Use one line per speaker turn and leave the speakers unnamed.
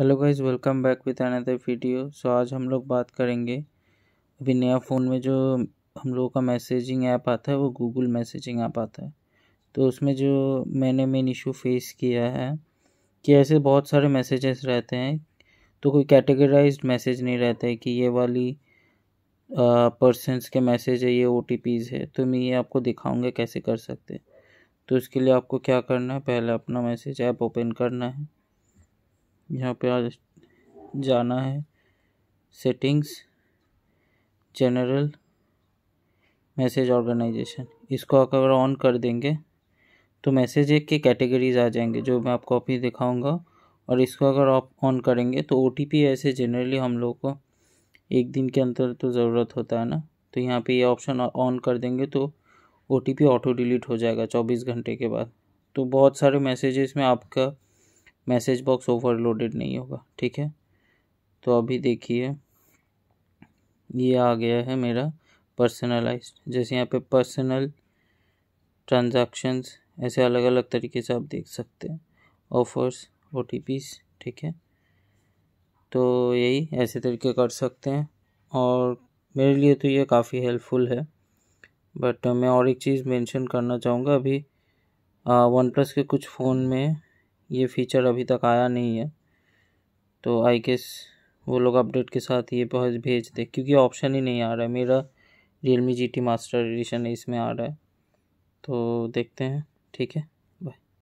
hello guys welcome back with another video so आज हम लोग बात करेंगे अभी नया फ़ोन में जो हम लोगों का मैसेजिंग ऐप आता है वो गूगल मैसेजिंग ऐप आता है तो उसमें जो मैंने मेन इशू फेस किया है कि ऐसे बहुत सारे मैसेजेस रहते हैं तो कोई कैटेगराइज्ड मैसेज नहीं रहता है कि ये वाली पर्सनस के मैसेज है ये ओ है तो मैं ये आपको दिखाऊँगा कैसे कर सकते हैं तो इसके लिए आपको क्या करना है पहले अपना मैसेज ऐप ओपन करना है यहाँ पे आज जाना है सेटिंग्स जनरल मैसेज ऑर्गेनाइजेशन इसको अगर ऑन कर देंगे तो मैसेज के कैटेगरीज आ जाएंगे जो मैं आपको अभी दिखाऊंगा और इसको अगर आप ऑन करेंगे तो ओ ऐसे जनरली हम लोग को एक दिन के अंदर तो ज़रूरत होता है ना तो यहाँ पे ये ऑप्शन ऑन कर देंगे तो ओ ऑटो डिलीट हो जाएगा चौबीस घंटे के बाद तो बहुत सारे मैसेजेस में आपका मैसेज बॉक्स ओवरलोडेड नहीं होगा ठीक है तो अभी देखिए ये आ गया है मेरा पर्सनलाइज जैसे यहाँ पे पर्सनल ट्रांजैक्शंस ऐसे अलग अलग तरीके से आप देख सकते हैं ऑफर्स ओ ठीक है तो यही ऐसे तरीके कर सकते हैं और मेरे लिए तो ये काफ़ी हेल्पफुल है बट मैं और एक चीज़ मेंशन करना चाहूँगा अभी वन प्लस के कुछ फ़ोन में ये फीचर अभी तक आया नहीं है तो आई गेस वो लोग अपडेट के साथ ये बहुत भेज दे क्योंकि ऑप्शन ही नहीं आ रहा है मेरा Realme G T master edition इसमें आ रहा है तो देखते हैं ठीक है